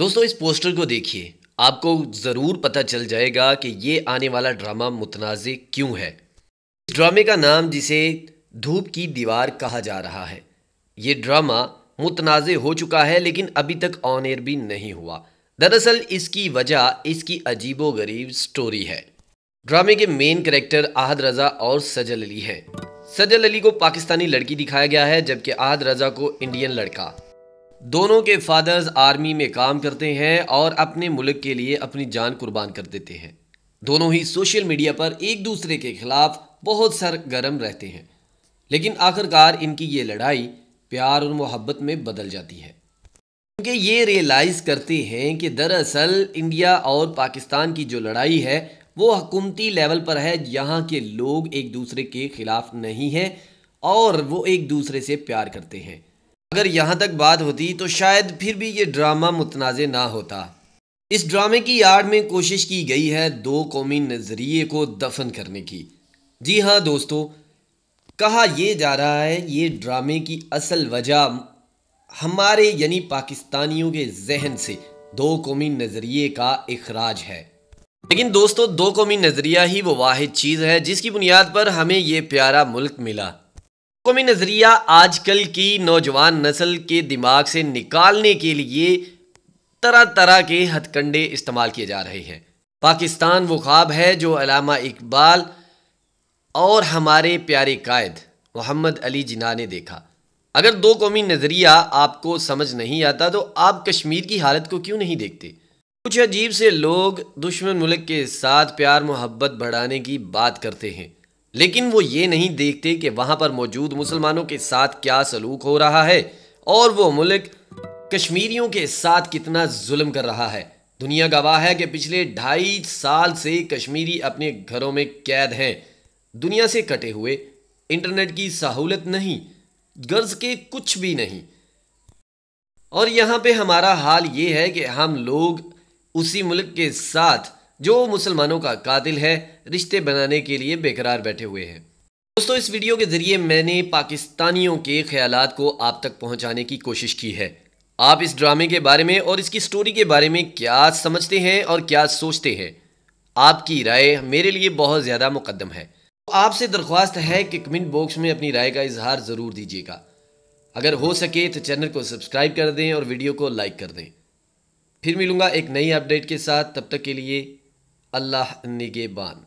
दोस्तों इस पोस्टर को देखिए आपको ज़रूर पता चल जाएगा कि ये आने वाला ड्रामा मुतनाज़ क्यों है इस ड्रामे का नाम जिसे धूप की दीवार कहा जा रहा है ये ड्रामा मुतनाज़ हो चुका है लेकिन अभी तक ऑन एयर भी नहीं हुआ दरअसल इसकी वजह इसकी अजीबो गरीब स्टोरी है ड्रामे के मेन करेक्टर आहद रज़ा और सजल अली हैं सजल अली को पाकिस्तानी लड़की दिखाया गया है जबकि आहद रज़ा को इंडियन लड़का दोनों के फादर्स आर्मी में काम करते हैं और अपने मुल्क के लिए अपनी जान कुर्बान कर देते हैं दोनों ही सोशल मीडिया पर एक दूसरे के खिलाफ बहुत सरगर्म रहते हैं लेकिन आखिरकार इनकी ये लड़ाई प्यार और मोहब्बत में बदल जाती है क्योंकि ये रियलाइज़ करते हैं कि दरअसल इंडिया और पाकिस्तान की जो लड़ाई है वो हकूमती लेवल पर है यहाँ के लोग एक दूसरे के ख़िलाफ़ नहीं हैं और वो एक दूसरे से प्यार करते हैं अगर यहाँ तक बात होती तो शायद फिर भी ये ड्रामा मुतनाज़ ना होता इस ड्रामे की आड़ में कोशिश की गई है दो कौमी नज़रिए को दफन करने की जी हाँ दोस्तों कहा यह जा रहा है ये ड्रामे की असल वजह हमारे यानी पाकिस्तानियों के जहन से दो कौमी नज़रिए का अखराज है लेकिन दोस्तों दो कौमी नज़रिया ही वो वाद चीज़ है जिसकी बुनियाद पर हमें ये प्यारा मुल्क मिला कौमी नज़रिया आजकल की नौजवान नस्ल के दिमाग से निकालने के लिए तरह तरह के हथकंडे इस्तेमाल किए जा रहे हैं पाकिस्तान वो ख्वाब है जो अलामा इकबाल और हमारे प्यारे कायद मोहम्मद अली जिना ने देखा अगर दो कौमी नज़रिया आपको समझ नहीं आता तो आप कश्मीर की हालत को क्यों नहीं देखते कुछ अजीब से लोग दुश्मन मुल्क के साथ प्यार मोहब्बत बढ़ाने की बात करते हैं लेकिन वो ये नहीं देखते कि वहाँ पर मौजूद मुसलमानों के साथ क्या सलूक हो रहा है और वो मुल्क कश्मीरियों के साथ कितना जुल्म कर रहा है दुनिया गवाह है कि पिछले ढाई साल से कश्मीरी अपने घरों में कैद हैं दुनिया से कटे हुए इंटरनेट की सहूलत नहीं गर्ज के कुछ भी नहीं और यहाँ पे हमारा हाल ये है कि हम लोग उसी मुल्क के साथ जो मुसलमानों का कातिल है रिश्ते बनाने के लिए बेकरार बैठे हुए हैं दोस्तों इस वीडियो के ज़रिए मैंने पाकिस्तानियों के ख्याल को आप तक पहुँचाने की कोशिश की है आप इस ड्रामे के बारे में और इसकी स्टोरी के बारे में क्या समझते हैं और क्या सोचते हैं आपकी राय मेरे लिए बहुत ज़्यादा मुकदम है तो आपसे दरख्वास्त है कि कमेंट बॉक्स में अपनी राय का इजहार ज़रूर दीजिएगा अगर हो सके तो चैनल को सब्सक्राइब कर दें और वीडियो को लाइक कर दें फिर मिलूंगा एक नई अपडेट के साथ तब तक के लिए अल्लाह निगेबान